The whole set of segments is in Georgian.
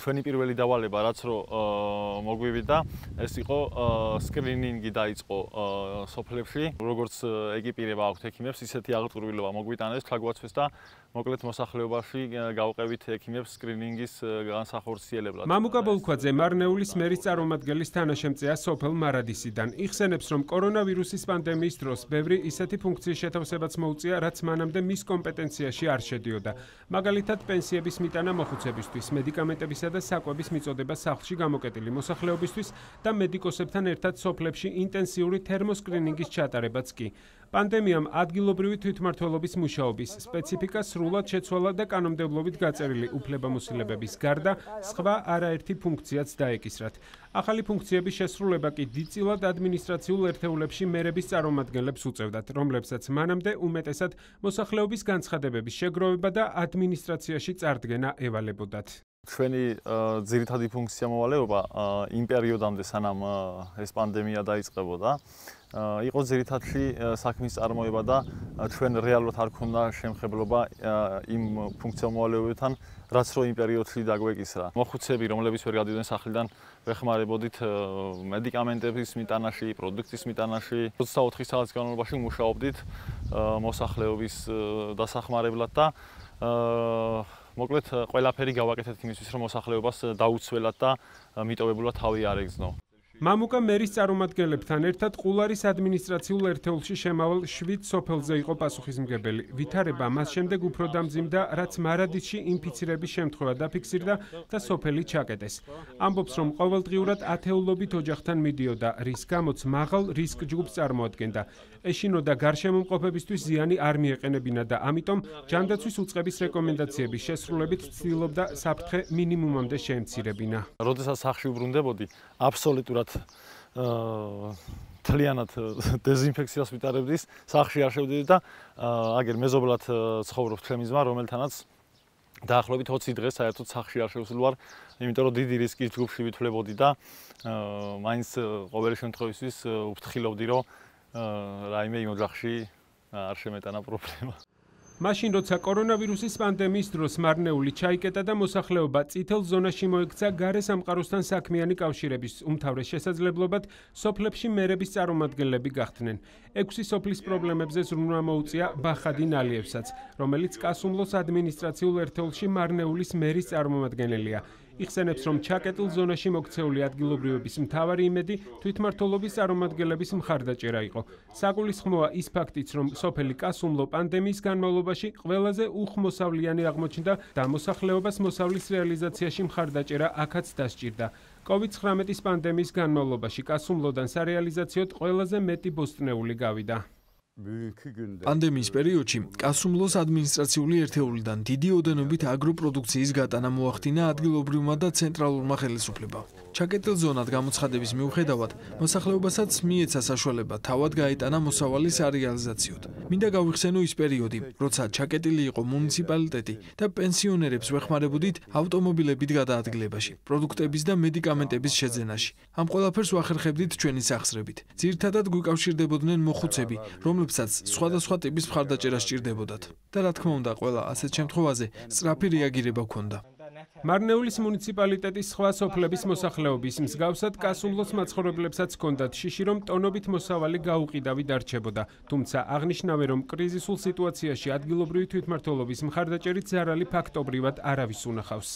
ჩვენი პირველი დავალება რაც რო მოგვივიდა ეს იყო სკრინინგი დაიწყო სოფლებში როგორც ეგიპირება აქვთ ექიმებს ისეთი აღჭურვილობა მოგვიტანეს თაგვაცვეს და მოკლედ მოსახლეობაში გავყევით ექიმებს სკრინინგის განსახორციელებლად. მამუკა ბოლქვაძე მარნეულის მერის წარმომადგენლის თანაშემწეა სოფელ მარადისიდან. იხსენებს, რომ კორონავირუსის პანდემიის დროს ბევრი ისეთი ფუნქციის შეთავსებაც მოუწია, რაც მანამდე მის კომპეტენციაში არ შედიოდა. მაგალითად, პენსიების მიტანა მოხუცებისთვის, მედიკამენტებისა და საკვების მიწოდება სახლში გამოკეტილი მოსახლეობისთვის და მედიკოსებთან ერთად სოფლებში ინტენსიური თერმოსკრინინგის ჩატარებაც კი. პანდემიამ ადგილობრივი თვითმმართველობის მუშაობის სპეციფიკა სრულად შეცვალა და კანონმდებლობით გაწერილი უფლებამოსილებების გარდა სხვა არაერთი ფუნქციაც დაეკისრათ. ახალი ფუნქციების შესრულება კი დიდწილად ადმინისტრაციულ ერთეულებში მერების წარმომადგენლებს უწევდათ, რომლებსაც მანამდე უმეტესად მოსახლეობის განცხადებების შეგროვება და ადმინისტრაციაში წარდგენა ევალებოდათ. ჩვენი ძირითადი ფუნქცია მოვალეობა იმ პერიოდამდე სანამ ეს პანდემია დაიწყებოდა იყო ძირითადში საქმის წარმოება და ჩვენ რეალურად არ ქონდა შემხებლობა იმ ფუნქცია მოვალეობებთან რაც რო იმ პერიოდში დაგვეკისრა მოხუცები რომლებიც ვერ გადიოდნენ სახლიდან ვეხმარებოდით მედიკამენტების მიტანაში პროდუქტის მიტანაში 24 საათის განმავლობაში მუშაობდით მოსახლეობის დასახმარებლად და აა მოკლედ ყველაფერი გავაკეთეთ იმისთვის რომ მოსახლეობას დაუცველად და მიტოვებულად თავი არ ეგზნო მამუკა მერის წარმომადგენლებთან ერთად ყულარის ადმინისტრაციულ ერთეულში შემავალ შვიდ სოფელზე იყო პასუხისმგებელი. ვითარება მას შემდეგ უფრო დამძიმდა, რაც მარადისში ინფიცირების შემთხვევა დაფიქსირდა და სოფელი ჩაკეტეს. ამბობს, რომ ყოველდღიურად ათეულობით ოჯახთან მიდიოდა, რის გამოც მაღალ რისკ ჯგუფს წარმოადგენდა. ეშინო და გარშემომყოფებისთვის ზიანი არ მიეყენებინა და ამიტომ ჯანდაცვის უწყების რეკომენდაციების შესრულებით ცდილობდა საფრთხე მინიმუმამდე შეემცირებინა. როდესაც სახში უბრუნდებოდი, აბსოლუტურად ვთქვათ, აა თლიანად დეზინფექციას ვიტარებდის, სახში არ შევდიდი და აა აგერ მეზობლად ცხოვრობ ჩემი ძმა, რომელთანაც დაახლოებით 20 დღეს საერთოდ სახში არ შევსულ ვარ, იმიტომ რომ დიდი რისკის ჯგუფში ვითვლებოდი და აა მაინც ყოველ შემთხვევაში ვფრთხილობდი, რომ აა რაიმე იმ ოჯახში არ შემეტანა პრობლემა. მაშინ როცა კორონავირუსის პანდემიის დროს მარნეული ჩაიკეტა და მოსახლეობა წითელ ზონაში მოექცა გარე სამყაროსთან საქმიანი კავშირების უმთავრეს შესაძლებლობად სოფლებში მერების წარმომადგენლები გახდნენ. ექვსი სოფლის პრობლემებზე ზრუნვა მოუწია ბახადინ ალიევსაც, რომელიც კასუმლოს ადმინისტრაციულ ერთეულში მარნეულის მერის წარმომადგენელია. იხსენებს, რომ ჩაკეტილ ზონაში მოქცეული ადგილობრივების მთავარი იმედი თვითმართველობის არომადგენლების მხარდაჭერა იყო. საგულისხმოა ის ფაქტიც, რომ სოფელი კასუმლო პანდემიის განმავლობაში ყველაზე უხმოსავლიანი აღმოჩნდა და მოსახლეობას მოსავლის რეალიზაციაში მხარდაჭერა აქაც დასჭირდა. COVID-19-ის პანდემიის განმავლობაში კასუმლოდან სარეალიზაციოდ ყველაზე მეტი ბოსტნეული გავიდა. პანდემიის პერიოდში კასუმლოს ადმინისტრაციული ერთეულიდან დიდი ოდენობით აგროპროდუქციის გატანა მოახდინა ადგილობრივმა და ცენტრალურმა ხელისუფლებამ. ჩაკეტილ ზონად გამოცხადების მიუხედავად, მოსახლეობასაც მიეცა საშუალება თავად გაეტანა მოსავალის არეალიზაციოდ. მინდა გავიხსენო ის პერიოდი, როცა ჩაკეტილი იყო მუნიციპალიტეტი და პენსიონერებს ვეხმარებოდით ავტომობილებით გადაადგილებაში, პროდუქტების და მედიკამენტების შეძენაში. ამ ყველაფერს ვახერხებდით ჩვენი სახსრებით. ძირთადად გვიკავშირდებოდნენ მოხუცები, რომლებსაც სხვადასხვა ტიპის მხარდაჭერა სჭირდებოდათ. და რა თქმა უნდა, ყველა ასეთ შემთხვევაზე სწრაფი რეაგირება ჰქონდა. მარნეულის მუნიციპალიტეტის სხვა სოფლების მოსახლეობის მსგავსად კასუმლოს მაცხოვრებლებსაც კონდათ შიში რომ ტონობით მოსავალი გაუყიდავი დარჩებოდა თუმცა აღნიშნავენ რომ კრიზისულ სიტუაციაში ადგილობრივი თვითმართველობის მხარდაჭერით ზარალი ფაქტობრივად არავის უნახავს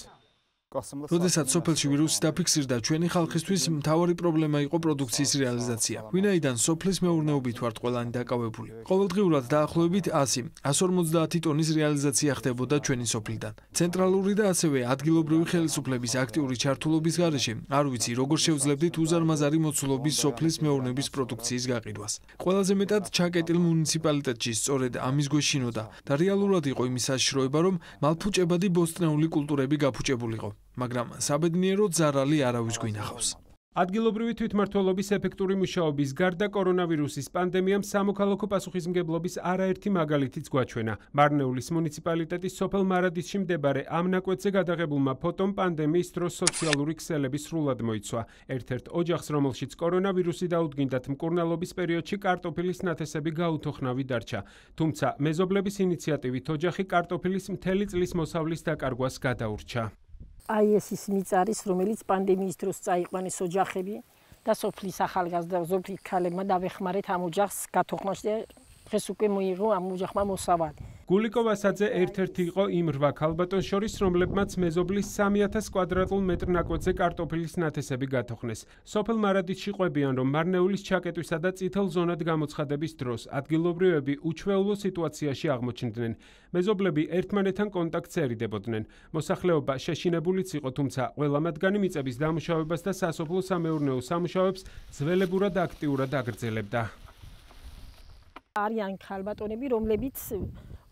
როდესაც სოფელში ვირუსი დაფიქსირდა, ჩვენი ხალხისთვის მთავარი პრობლემა იყო პროდუქციის რეალიზაცია. ვინაიდან სოფლის მეურნეობით ვართ ყველანი დაკავებული. ყოველდღიურად დაახლოებით 100-150 ტონის რეალიზაცია ხდებოდა ჩვენი სოფლიდან. ცენტრალური და ასევე ადგილობრივი ხელისუფლების აქტიური ჩართულობის გარეშე, არ ვიცი, როგორ შევძლებდით უზარმაზარი მოცულობის სოფლის მეურნეობის პროდუქციის გაყიდვას. ყველაზე მეტად ჩაკეტილ მუნიციპალიტეტში სწორედ ამის გვეშინოდა და რეალურად იყო იმის საშიროება, რომ მალფუჭებადი ბოსტნეული კულტურები გაფუჭებულიყო. მაგრამ საბედნიეროდ ზარალი არავის გვინახავს. ადგილობრივი თვითმართველობის ეფექტური მუშაობის გარდა კორონავირუსის პანდემიამ სამოქალაქო პასუხისმგებლობის არაერთი მაგალითიც გვაჩვენა. მარნეულის მუნიციპალიტეტის სოფელ მარადისში მდებარე ამ ნაკვეთზე გადაღებულმა ფოტომ პანდემიის დროს სოციალური ქსელები სრულად მოიცვა. ერთ-ერთ ოჯახს, რომელშიც კორონავირუსი დაუდგინდათ მკურნალობის პერიოდში კარტოფილის ნათესები გაუთოხნავი დარჩა. თუმცა მეზობლების ინიციატივით ოჯახი კარტოფილის მთელი წლის მოსავლის დაკარგვას გადაურჩა. აი ეს ის მიწ არის, რომელიც პანდემიის დროს წაიყვანეს ოჯახები და სოფლის ახალგაზრდა ზოგი ქალებმა დაвихმარეთ ამ ოჯახს გათოხმაში და დღეს უკვე მოიღო ამ ოჯახმა მოსავალი. გულიკოვასაძე ერთ-ერთი იყო იმ რვა ქალბატონს შორის, რომლებმაც მეზობლის 3000 კვადრატულ მეტრ ნაკვეთზე კარტოფილის ნათესები გათხოვნეს. სოფელ მარადიჩი ყვებიან, რომ მარნეულის ჩაკეტვისა და წითელ ზონად გამოცხადების დროს ადგილობრივები უჩვეულო სიტუაციაში აღმოჩნდნენ. მეზობლები ერთმანეთთან კონტაქტს ერიდებოდნენ. მოსახლეობა შეშინებულიც იყო, თუმცა ყველა მათგანი მიწების დამუშავებას და სასოფლო სამეურნეო სამუშაოებს ძველებურად აქტიურად აგრძელებდა. არიან ქალბატონები, რომლებიც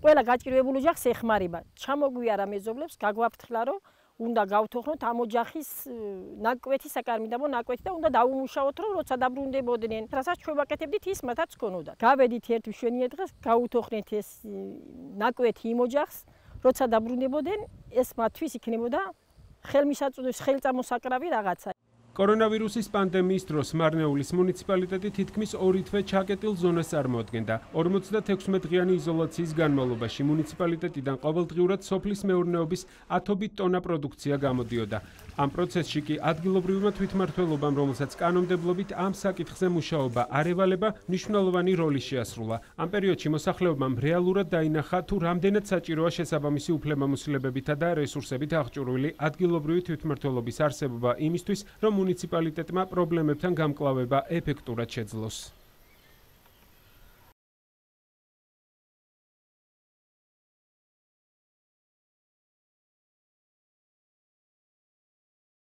ყველა გაჭირვებული ოჯახს ეხმარება. ჩამოგვიარა მეზობლებს, გაგვაფრთხილა რომ უნდა გავთოხნოთ ამ ოჯახის ნაკვეთი საკარმიდამო ნაკვეთი და უნდა დავუმუშავოთ რომ როცა დაბრუნდებოდნენ. რასაც ჩვევაკეთებდით ის მათაც ქონოდა. გავედით ერთ მშვენიერ დღეს გავუთოხნეთ ეს ნაკვეთი იმ ოჯახს, როცა დაბრუნდებოდნენ ეს მათთვის იქნებოდა ხელმისაწვდომი, ხელწამოსაკრავი რაღაცა. კორონავირუსის პანდემიის დროს მარნეულის მუნიციპალიტეტი თითქმის 2 თვე ჩაკეტილ ზონას წარმოადგენდა. 56 დღიანი იზოლაციის განმავლობაში მუნიციპალიტეტიდან ყოველდღიურად სოფლის მეურნეობის ათობით ტონა პროდუქცია გამოდიოდა. ამ პროცესში კი ადგილობრივმა თვითმმართველობამ, რომელსაც კანონმდებლობით ამ საკითხზე მუშაობა არ ევალება, მნიშვნელოვანი როლი შეასრულა. ამ პერიოდში მოსახლეობამ რეალურად დაინახა თუ რამდენად საჭიროა შესაბამისი უფლებამოსილებებითა და რესურსებით აღჭურვილი ადგილობრივი თვითმმართველობის არსებობა იმისთვის, რომ მუნიციპალიტეტმა პრობლემებთან გამკლავება ეფექტურად შეძლოს.